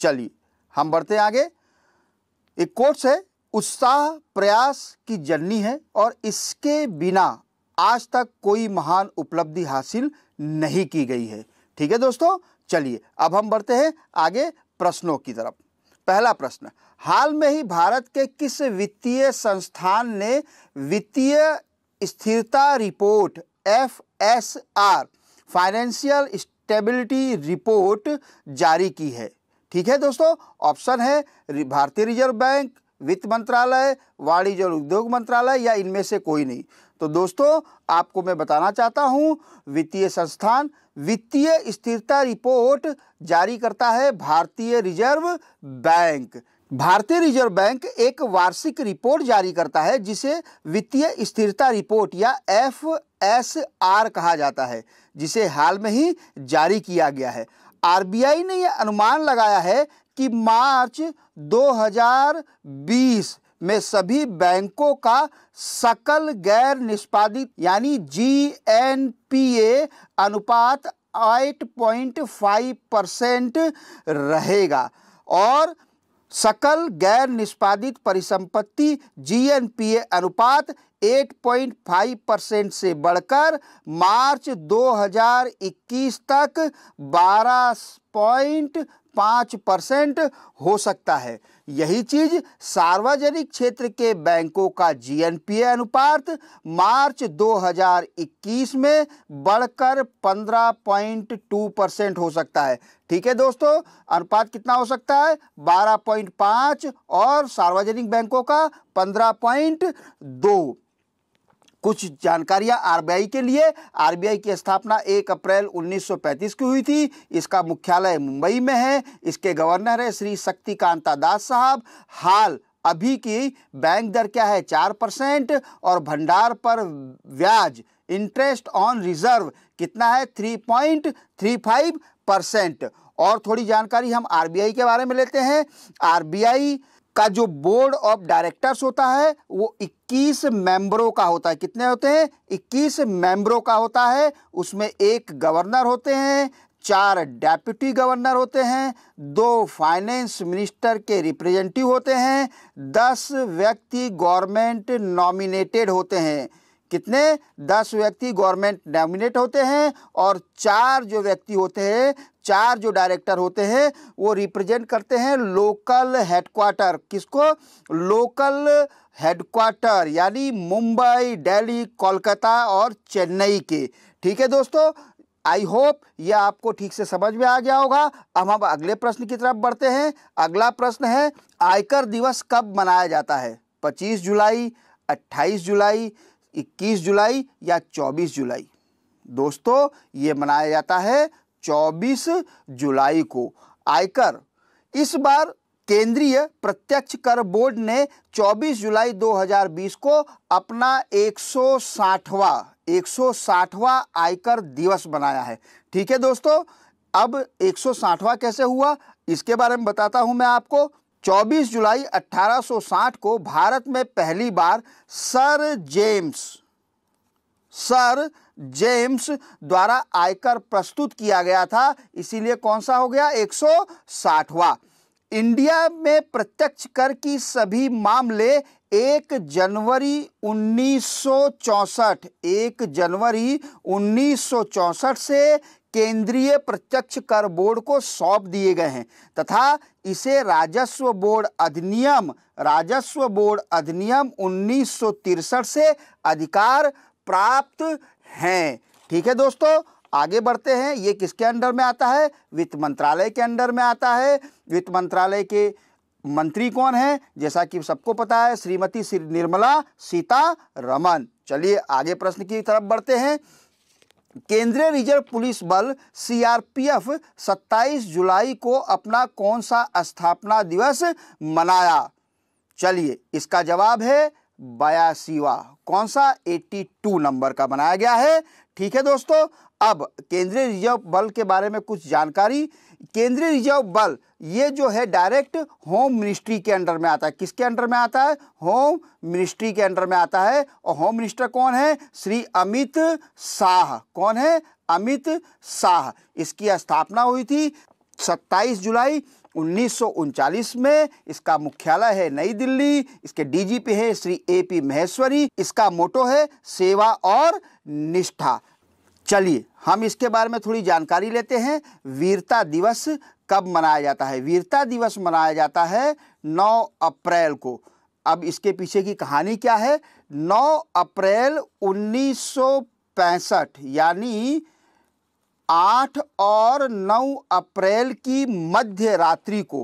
चलिए हम बढ़ते हैं आगे एक कोर्स है उत्साह प्रयास की जननी है और इसके बिना आज तक कोई महान उपलब्धि हासिल नहीं की गई है ठीक है दोस्तों चलिए अब हम बढ़ते हैं आगे प्रश्नों की तरफ पहला प्रश्न हाल में ही भारत के किस वित्तीय संस्थान ने वित्तीय स्थिरता report F S R financial stability report जारी की है ठीक है दोस्तों ऑप्शन है भारतीय रिजर्व बैंक वित्त मंत्रालय वाणिज्य और उद्योग मंत्रालय या इनमें से कोई नहीं तो दोस्तों आपको मैं बताना चाहता हूँ वित्तीय संस्थान वित्तीय स्थिरता रिपोर्ट जारी करता है भारतीय रिजर्व बैंक भारतीय रिजर्व बैंक एक वार्षिक रिपोर्ट जारी करता है जिसे वित्तीय स्थिरता रिपोर्ट या एफ एस आर कहा जाता है जिसे हाल में ही जारी किया गया है आरबीआई ने यह अनुमान लगाया है कि मार्च 2020 में सभी बैंकों का सकल गैर निष्पादित यानी जी एन पी ए अनुपात 8.5 परसेंट रहेगा और सकल गैर निष्पादित परिसंपत्ति जीएनपीए अनुपात 8.5 परसेंट से बढ़कर मार्च 2021 तक 12.5 परसेंट हो सकता है यही चीज सार्वजनिक क्षेत्र के बैंकों का जीएनपीए अनुपात मार्च 2021 में बढ़कर 15.2 परसेंट हो सकता है ठीक है दोस्तों अनुपात कितना हो सकता है 12.5 और सार्वजनिक बैंकों का 15.2 कुछ जानकारियां आरबीआई के लिए आरबीआई की स्थापना 1 अप्रैल 1935 की हुई थी इसका मुख्यालय मुंबई में है इसके गवर्नर है श्री शक्तिकांता दास साहब हाल अभी की बैंक दर क्या है चार परसेंट और भंडार पर ब्याज इंटरेस्ट ऑन रिजर्व कितना है three point three five percent और थोड़ी जानकारी हम आरबीआई के बारे में लेते हैं आरबीआई का जो बोर्ड ऑफ डायरेक्टर्स होता है वो 21 मेंबरों का होता है कितने होते हैं 21 मेंबरों का होता है उसमें एक गवर्नर होते हैं चार डेप्यूटी गवर्नर होते हैं दो फाइनेंस मिनिस्टर के रिप्रेजेंटेटिव होते हैं दस व्यक्ति गवर्नमेंट नॉमिनेटेड होते हैं कितने दस व्यक्ति गवर्नमेंट नॉमिनेट होते हैं और चार जो व्यक्ति होते हैं चार जो डायरेक्टर होते हैं वो रिप्रेजेंट करते हैं लोकल हेडक्वार्टर किसको लोकल हेडक्वार्टर यानी मुंबई दिल्ली कोलकाता और चेन्नई के ठीक है दोस्तों आई होप यह आपको ठीक से समझ में आ गया होगा अब हम अगले प्रश्न की तरफ बढ़ते हैं अगला प्रश्न है आयकर दिवस कब मनाया जाता है 25 जुलाई 28 जुलाई 21 जुलाई या 24 जुलाई दोस्तों ये मनाया जाता है 24 जुलाई को आयकर इस बार केंद्रीय प्रत्यक्ष कर बोर्ड ने 24 जुलाई 2020 को अपना 160वां 160वां आयकर दिवस बनाया है ठीक है दोस्तों अब 160वां कैसे हुआ इसके बारे में बताता हूं मैं आपको 24 जुलाई 1860 को भारत में पहली बार सर जेम्स सर जेम्स द्वारा आयकर प्रस्तुत किया गया था इसीलिए कौन सा हो गया एक सौ साठवा इंडिया में प्रत्यक्ष कर की सभी मामले एक जनवरी 1964 एक जनवरी 1964 से केंद्रीय प्रत्यक्ष कर बोर्ड को सौंप दिए गए हैं तथा इसे राजस्व बोर्ड अधिनियम राजस्व बोर्ड अधिनियम उन्नीस से अधिकार प्राप्त हैं ठीक है दोस्तों आगे बढ़ते हैं ये किसके अंडर में आता है वित्त मंत्रालय के अंडर में आता है वित्त मंत्रालय के मंत्री कौन है जैसा कि सबको पता है श्रीमती श्री निर्मला सीतारमन चलिए आगे प्रश्न की तरफ बढ़ते हैं केंद्रीय रिजर्व पुलिस बल सीआरपीएफ 27 जुलाई को अपना कौन सा स्थापना दिवस मनाया चलिए इसका जवाब है बयासीवा कौन सा 82 नंबर का बनाया गया है ठीक है दोस्तों अब केंद्रीय रिजर्व बल के बारे में कुछ जानकारी केंद्रीय रिजर्व बल ये जो है डायरेक्ट होम मिनिस्ट्री के अंडर में आता है किसके अंडर में आता है होम मिनिस्ट्री के अंडर में आता है और होम मिनिस्टर कौन है श्री अमित शाह कौन है अमित शाह इसकी स्थापना हुई थी 27 जुलाई उन्नीस में इसका मुख्यालय है नई दिल्ली इसके डीजीपी है श्री ए पी महेश्वरी इसका मोटो है सेवा और निष्ठा चलिए हम इसके बारे में थोड़ी जानकारी लेते हैं वीरता दिवस कब मनाया जाता है वीरता दिवस मनाया जाता है 9 अप्रैल को अब इसके पीछे की कहानी क्या है 9 अप्रैल उन्नीस यानी आठ और नौ अप्रैल की मध्य रात्रि को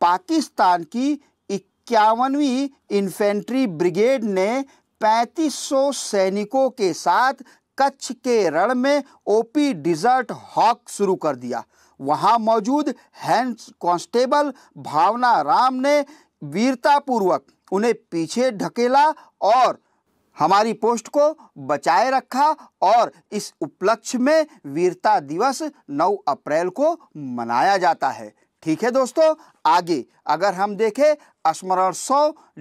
पाकिस्तान की इक्यावनवीं इन्फेंट्री ब्रिगेड ने 3500 सैनिकों के साथ कच्छ के रण में ओपी डिजर्ट हॉक शुरू कर दिया वहां मौजूद हैंड कांस्टेबल भावना राम ने वीरतापूर्वक उन्हें पीछे ढकेला और हमारी पोस्ट को बचाए रखा और इस उपलक्ष्य में वीरता दिवस 9 अप्रैल को मनाया जाता है ठीक है दोस्तों आगे अगर हम देखें स्मरण सौ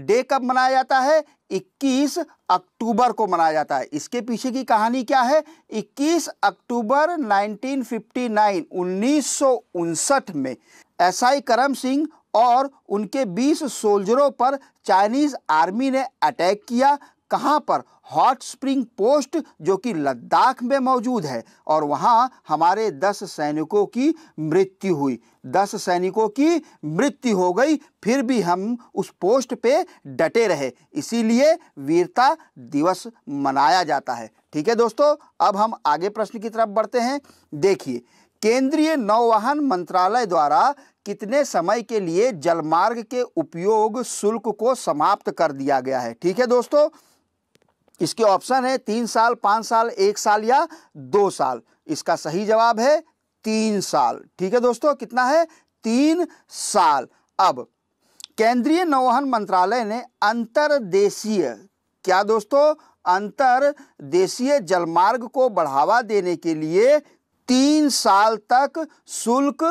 डे कब मनाया जाता है 21 अक्टूबर को मनाया जाता है इसके पीछे की कहानी क्या है 21 अक्टूबर 1959 1959 में एसआई करम सिंह और उनके 20 सोल्जरों पर चाइनीज आर्मी ने अटैक किया कहाँ पर हॉट स्प्रिंग पोस्ट जो कि लद्दाख में मौजूद है और वहाँ हमारे दस सैनिकों की मृत्यु हुई दस सैनिकों की मृत्यु हो गई फिर भी हम उस पोस्ट पे डटे रहे इसीलिए वीरता दिवस मनाया जाता है ठीक है दोस्तों अब हम आगे प्रश्न की तरफ बढ़ते हैं देखिए केंद्रीय नौवहन मंत्रालय द्वारा कितने समय के लिए जलमार्ग के उपयोग शुल्क को समाप्त कर दिया गया है ठीक है दोस्तों इसके ऑप्शन है तीन साल पाँच साल एक साल या दो साल इसका सही जवाब है तीन साल ठीक है दोस्तों कितना है तीन साल अब केंद्रीय नौवहन मंत्रालय ने अंतरदेशीय क्या दोस्तों अंतरदेशीय जलमार्ग को बढ़ावा देने के लिए तीन साल तक शुल्क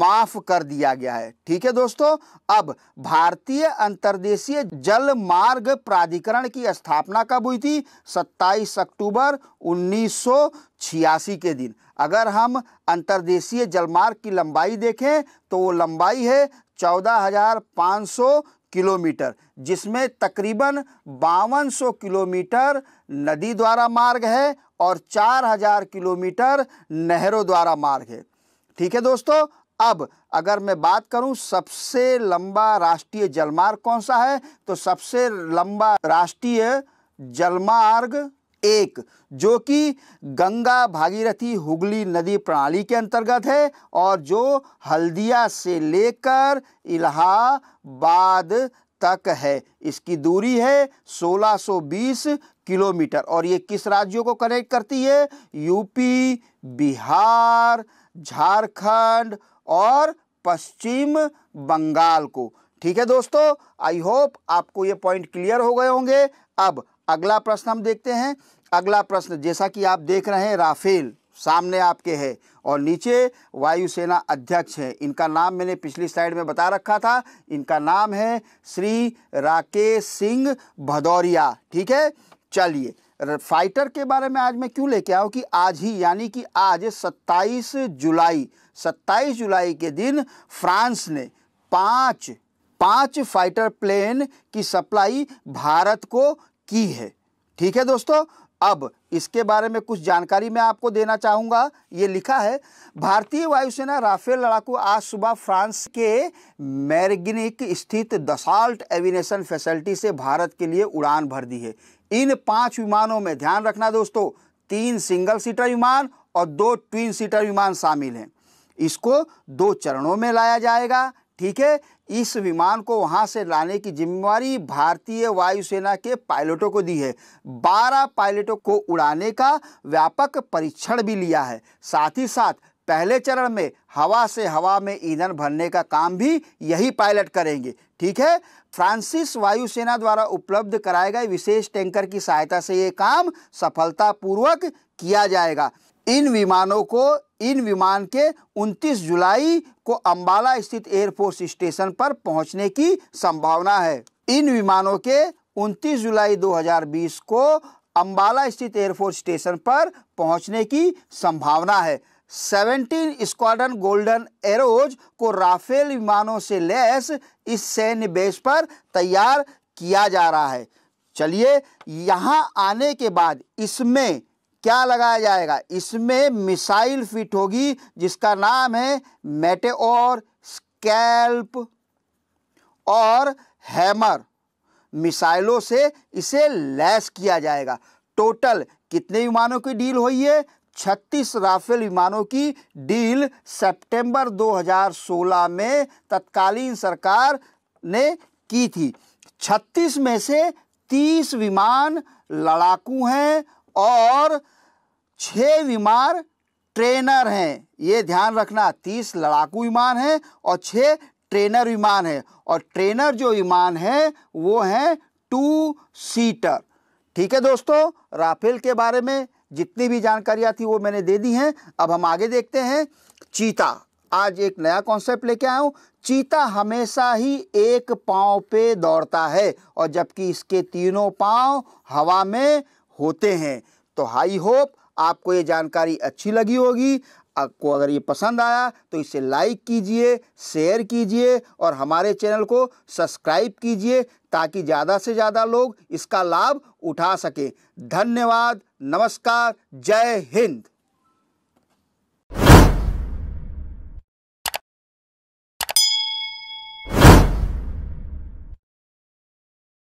माफ कर दिया गया है ठीक है दोस्तों अब भारतीय अंतर्देशीय जल मार्ग प्राधिकरण की स्थापना कब हुई थी 27 अक्टूबर 1986 के दिन अगर हम अंतर्देशीय जलमार्ग की लंबाई देखें तो वो लंबाई है 14,500 किलोमीटर जिसमें तकरीबन बावन किलोमीटर नदी द्वारा मार्ग है और 4000 किलोमीटर नहरों द्वारा मार्ग है ठीक है दोस्तों अब अगर मैं बात करूं सबसे लंबा राष्ट्रीय जलमार्ग कौन सा है तो सबसे लंबा राष्ट्रीय जलमार्ग एक जो कि गंगा भागीरथी हुगली नदी प्रणाली के अंतर्गत है और जो हल्दिया से लेकर इलाहाबाद तक है इसकी दूरी है 1620 किलोमीटर और ये किस राज्यों को कनेक्ट करती है यूपी बिहार झारखंड और पश्चिम बंगाल को ठीक है दोस्तों आई होप आपको ये पॉइंट क्लियर हो गए होंगे अब अगला प्रश्न हम देखते हैं अगला प्रश्न जैसा कि आप देख रहे हैं राफेल सामने आपके है और नीचे वायुसेना अध्यक्ष है इनका नाम मैंने पिछली स्लाइड में बता रखा था इनका नाम है श्री राकेश सिंह भदौरिया ठीक है चलिए फाइटर के बारे में आज मैं क्यों लेके आऊँ कि आज ही यानी कि आज 27 जुलाई 27 जुलाई के दिन फ्रांस ने पांच पांच फाइटर प्लेन की सप्लाई भारत को की है ठीक है दोस्तों अब इसके बारे में कुछ जानकारी मैं आपको देना चाहूंगा ये लिखा है भारतीय वायुसेना राफेल लड़ाकू आज सुबह फ्रांस के मैरगिनिक स्थित दसाल्ट एविनेशन फैसिलिटी से भारत के लिए उड़ान भर दी है इन पांच विमानों में ध्यान रखना दोस्तों तीन सिंगल सीटर विमान और दो ट्विन सीटर विमान शामिल हैं इसको दो चरणों में लाया जाएगा ठीक है इस विमान को वहां से लाने की जिम्मेवारी भारतीय वायुसेना के पायलटों को दी है 12 पायलटों को उड़ाने का व्यापक परीक्षण भी लिया है साथ ही साथ पहले चरण में हवा से हवा में ईंधन भरने का काम भी यही पायलट करेंगे ठीक है फ्रांसिस वायुसेना द्वारा उपलब्ध कराए गए विशेष टैंकर की सहायता से ये काम सफलतापूर्वक किया जाएगा इन विमानों को इन विमान के 29 जुलाई को अंबाला स्थित एयरफोर्स स्टेशन पर पहुंचने की संभावना है इन विमानों के 29 जुलाई 2020 को अंबाला स्थित एयरफोर्स स्टेशन पर पहुंचने की संभावना है 17 स्क्वाड्रन गोल्डन एरोज को राफेल विमानों से लैस इस सैन्य बेस पर तैयार किया जा रहा है चलिए यहाँ आने के बाद इसमें क्या लगाया जाएगा इसमें मिसाइल फिट होगी जिसका नाम है मेटेओर स्कैल्प और हैमर मिसाइलों से इसे लैस किया जाएगा टोटल कितने विमानों की डील हुई है छत्तीस राफेल विमानों की डील सितंबर 2016 में तत्कालीन सरकार ने की थी 36 में से 30 विमान लड़ाकू हैं और छः विमान ट्रेनर हैं ये ध्यान रखना तीस लड़ाकू विमान हैं और छः ट्रेनर विमान है और ट्रेनर जो विमान है वो हैं टू सीटर ठीक है दोस्तों राफेल के बारे में जितनी भी जानकारियाँ थी वो मैंने दे दी हैं अब हम आगे देखते हैं चीता आज एक नया कॉन्सेप्ट लेके आया हूँ चीता हमेशा ही एक पाँव पे दौड़ता है और जबकि इसके तीनों पाँव हवा में होते हैं तो हाई होप आपको ये जानकारी अच्छी लगी होगी आपको अगर ये पसंद आया तो इसे लाइक कीजिए शेयर कीजिए और हमारे चैनल को सब्सक्राइब कीजिए ताकि ज़्यादा से ज़्यादा लोग इसका लाभ उठा सकें धन्यवाद नमस्कार जय हिंद